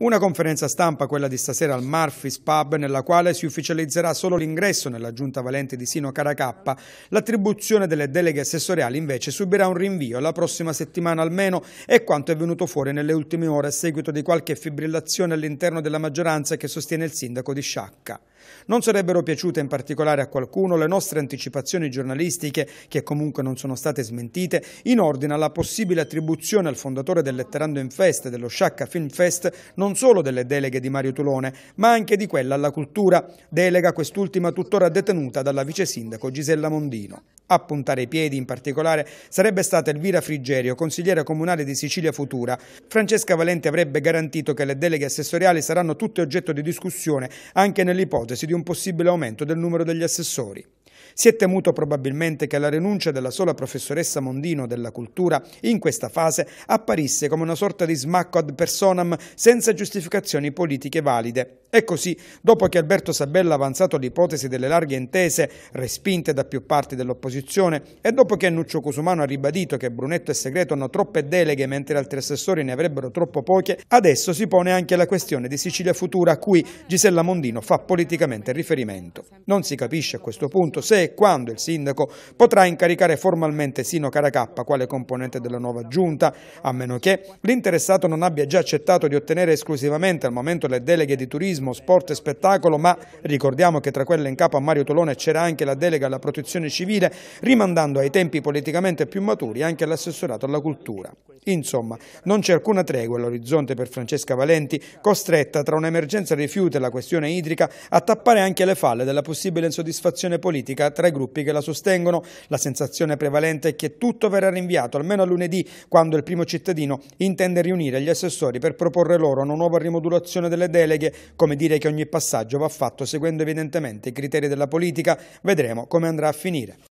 Una conferenza stampa, quella di stasera al Murphy's Pub, nella quale si ufficializzerà solo l'ingresso nella giunta valente di Sino Caracappa. L'attribuzione delle deleghe assessoriali invece subirà un rinvio la prossima settimana almeno, e quanto è venuto fuori nelle ultime ore a seguito di qualche fibrillazione all'interno della maggioranza che sostiene il sindaco di Sciacca. Non sarebbero piaciute in particolare a qualcuno le nostre anticipazioni giornalistiche, che comunque non sono state smentite, in ordine alla possibile attribuzione al fondatore del Letterando in Feste dello Sciacca Film Fest est non solo delle deleghe di Mario Tulone, ma anche di quella alla cultura, delega quest'ultima tuttora detenuta dalla vice sindaco Gisella Mondino. A puntare i piedi in particolare sarebbe stata Elvira Frigerio, consigliera comunale di Sicilia Futura. Francesca Valente avrebbe garantito che le deleghe assessoriali saranno tutte oggetto di discussione anche nell'ipotesi di un possibile aumento del numero degli assessori. Si è temuto probabilmente che la rinuncia della sola professoressa Mondino della cultura in questa fase apparisse come una sorta di smacco ad personam senza giustificazioni politiche valide. E così, dopo che Alberto Sabella ha avanzato l'ipotesi delle larghe intese respinte da più parti dell'opposizione e dopo che Annuccio Cusumano ha ribadito che Brunetto e Segreto hanno troppe deleghe mentre altri assessori ne avrebbero troppo poche, adesso si pone anche la questione di Sicilia Futura a cui Gisella Mondino fa politicamente riferimento. Non si capisce a questo punto se e quando il sindaco potrà incaricare formalmente Sino Caracappa quale componente della nuova giunta, a meno che l'interessato non abbia già accettato di ottenere esclusivamente al momento le deleghe di turismo, sport e spettacolo, ma ricordiamo che tra quelle in capo a Mario Tolone c'era anche la delega alla protezione civile, rimandando ai tempi politicamente più maturi anche l'assessorato alla cultura. Insomma, non c'è alcuna tregua all'orizzonte per Francesca Valenti, costretta tra un'emergenza rifiuti e la questione idrica a tappare anche le falle della possibile insoddisfazione politica politica tra i gruppi che la sostengono. La sensazione prevalente è che tutto verrà rinviato almeno a lunedì, quando il primo cittadino intende riunire gli assessori per proporre loro una nuova rimodulazione delle deleghe, come dire che ogni passaggio va fatto seguendo evidentemente i criteri della politica. Vedremo come andrà a finire.